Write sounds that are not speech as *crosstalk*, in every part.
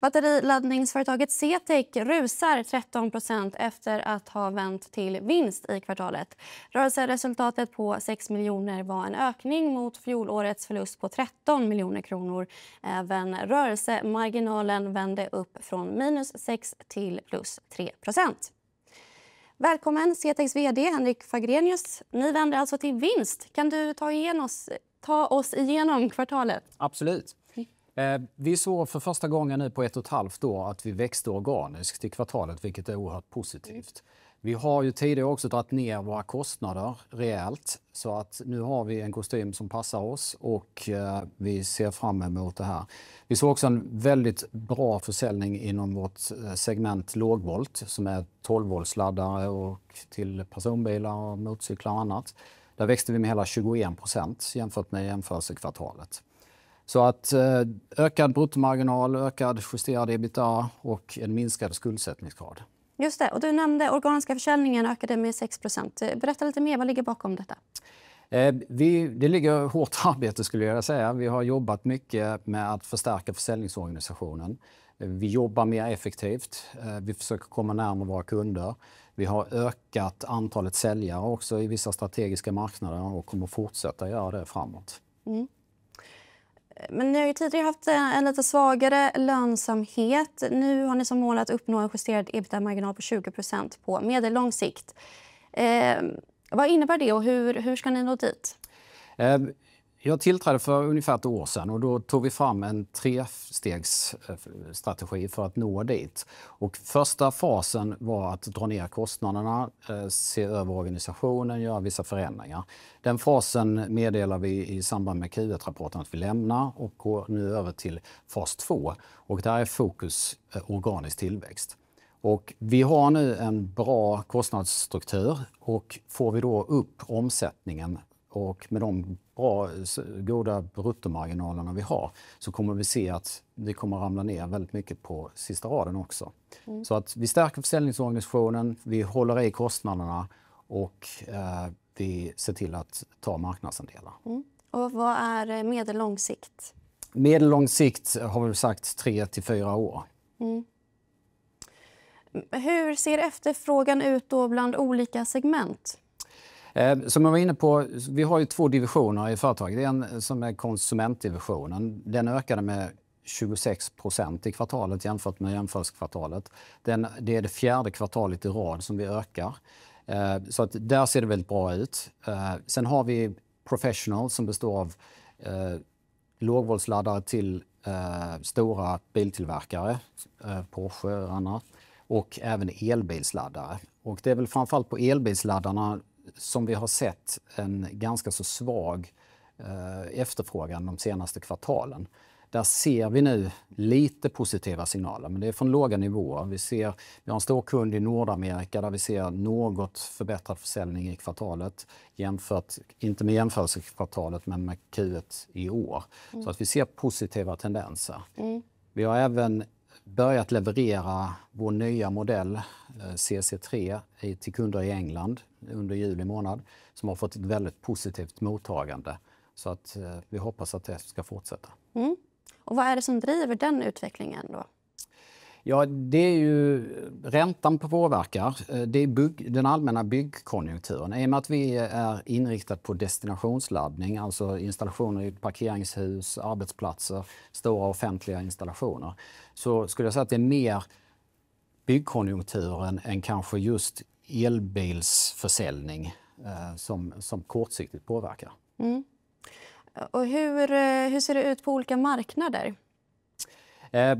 Batteriladdningsföretaget Cetec rusar 13 efter att ha vänt till vinst i kvartalet. Rörelseresultatet på 6 miljoner var en ökning mot fjolårets förlust på 13 miljoner kronor. Även rörelsemarginalen vände upp från minus 6 till plus 3 Välkommen Cetecs vd Henrik Fagrenius. Ni vänder alltså till vinst. Kan du ta, oss, ta oss igenom kvartalet? Absolut. Eh, vi såg för första gången nu på ett och ett halvt år att vi växte organiskt i kvartalet, vilket är oerhört positivt. Vi har ju tidigare också dragit ner våra kostnader rejält, så att nu har vi en kostym som passar oss och eh, vi ser fram emot det här. Vi såg också en väldigt bra försäljning inom vårt eh, segment lågvolt, som är 12 voltsladdare och till personbilar och motorcyklar och annat. Där växte vi med hela 21% jämfört med jämförelsekvartalet. Så att eh, ökad bruttomarginal, ökad justerad ebitda och en minskad skuldsättningsgrad. Just det. Och du nämnde organiska försäljningen ökade med 6 Berätta lite mer. Vad ligger bakom detta? Eh, vi, det ligger hårt *laughs* arbete. skulle jag säga. Vi har jobbat mycket med att förstärka försäljningsorganisationen. Vi jobbar mer effektivt. Eh, vi försöker komma närmare våra kunder. Vi har ökat antalet säljare också i vissa strategiska marknader och kommer fortsätta göra det framåt. Mm. Men ni har ju tidigare haft eh, en lite svagare lönsamhet. Nu har ni som mål att uppnå en justerad ebitda-marginal på 20 på medellång sikt. Eh, vad innebär det och hur, hur ska ni nå dit? Eh, jag tillträdde för ungefär ett år sedan och då tog vi fram en trestegsstrategi för att nå dit. Och första fasen var att dra ner kostnaderna, eh, se över organisationen, göra vissa förändringar. Den fasen meddelar vi i samband med Q1-rapporten att vi lämnar och går nu över till fas 2. Och där är fokus eh, organisk tillväxt. Och vi har nu en bra kostnadsstruktur och får vi då upp omsättningen och med de bra, goda bruttomarginalerna vi har så kommer vi se att det kommer ramla ner väldigt mycket på sista raden också. Mm. Så att vi stärker försäljningsorganisationen, vi håller i kostnaderna och eh, vi ser till att ta marknadsandelar. Mm. Och vad är eh, medellång sikt? Medellång sikt har vi sagt tre till fyra år. Mm. Hur ser efterfrågan ut då bland olika segment? Eh, som jag var inne på, vi har ju två divisioner i företaget. En som är konsumentdivisionen. Den ökade med 26 procent i kvartalet jämfört med jämförelsekvartalet. det är det fjärde kvartalet i rad som vi ökar. Eh, så att där ser det väldigt bra ut. Eh, sen har vi Professional som består av lågvoltsladdare till stora biltillverkare, Porsche och andra, och även elbilsladdare. Och det är väl framförallt på elbilsladdarna som vi har sett en ganska så svag eh, efterfrågan de senaste kvartalen. Där ser vi nu lite positiva signaler, men det är från låga nivåer. Vi, ser, vi har en stor kund i Nordamerika där vi ser något förbättrad försäljning i kvartalet. Jämfört, inte med jämförelsekvartalet, men med Q1 i år. Mm. Så att vi ser positiva tendenser. Mm. Vi har även börjat leverera vår nya modell eh, CC3 till kunder i England under juli månad som har fått ett väldigt positivt mottagande. Så att eh, vi hoppas att det ska fortsätta. Mm. Och vad är det som driver den utvecklingen då? Ja, det är ju räntan påverkar. Eh, det är bygg, den allmänna byggkonjunkturen. I och med att vi är inriktade på destinationsladdning, alltså installationer i parkeringshus, arbetsplatser, stora offentliga installationer, så skulle jag säga att det är mer byggkonjunkturen än kanske just elbilsförsäljning eh, som, som kortsiktigt påverkar. Mm. Och hur, eh, hur ser det ut på olika marknader? Eh,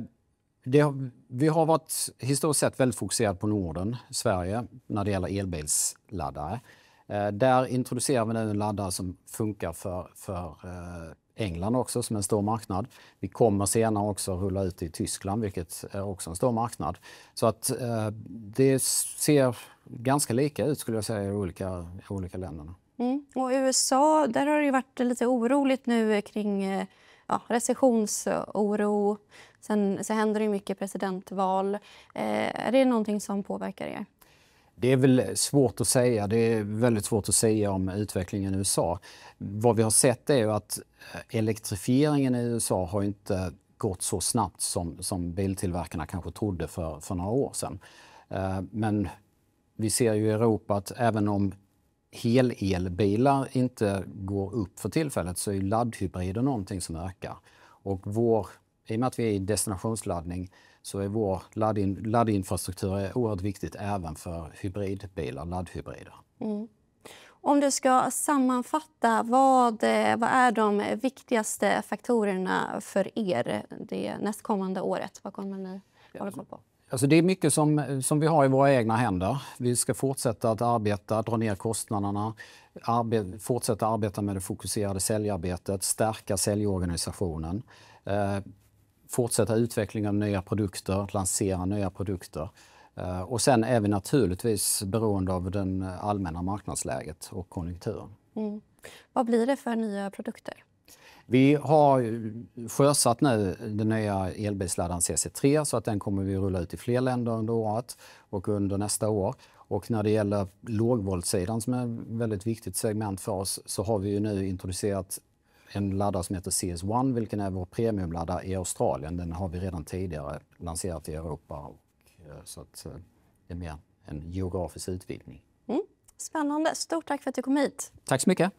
det, vi har varit historiskt sett väldigt fokuserade på Norden, Sverige, när det gäller elbilsladdare. Eh, där introducerar vi nu en laddare som funkar för, för eh, England också som en stor marknad. Vi kommer senare också rulla ut i Tyskland, vilket är också en stor marknad. Så att eh, det ser ganska lika ut skulle jag säga i olika, olika länderna. Mm. Och USA, där har det varit lite oroligt nu kring ja, recessionsoro. Sen så händer det mycket presidentval. Eh, är det någonting som påverkar er? Det är väl svårt att säga. Det är väldigt svårt att säga om utvecklingen i USA. Vad vi har sett är att eh, elektrifieringen i USA har inte gått så snabbt som, som biltillverkarna kanske trodde för, för några år sedan. Eh, men vi ser ju i Europa att även om helelbilar inte går upp för tillfället så är laddhybrider någonting som ökar. Och vår, I och med att vi är i destinationsladdning så är vår laddin, laddinfrastruktur är oerhört viktigt även för hybridbilar, laddhybrider. Mm. Om du ska sammanfatta, vad, eh, vad är de viktigaste faktorerna för er det nästkommande året? Vad kommer ni hålla koll på? Alltså det är mycket som, som vi har i våra egna händer. Vi ska fortsätta att arbeta, dra ner kostnaderna, arbet, fortsätta arbeta med det fokuserade säljarbetet, stärka säljorganisationen, eh, fortsätta utvecklingen av nya produkter, lansera nya produkter. Eh, och sen är vi naturligtvis beroende av det allmänna marknadsläget och konjunkturen. Mm. Vad blir det för nya produkter? Vi har sjösatt nu den nya elbilsladdaren CC3 så att den kommer vi rulla ut i fler länder under året och under nästa år. Och när det gäller lågvoltsidan som är ett väldigt viktigt segment för oss så har vi ju nu introducerat en laddare som heter CS1 vilken är vår premiumladdare i Australien. Den har vi redan tidigare lanserat i Europa. Och, eh, så att eh, det är mer en geografisk utvidgning. Mm. Spännande. Stort tack för att du kom hit. Tack så mycket.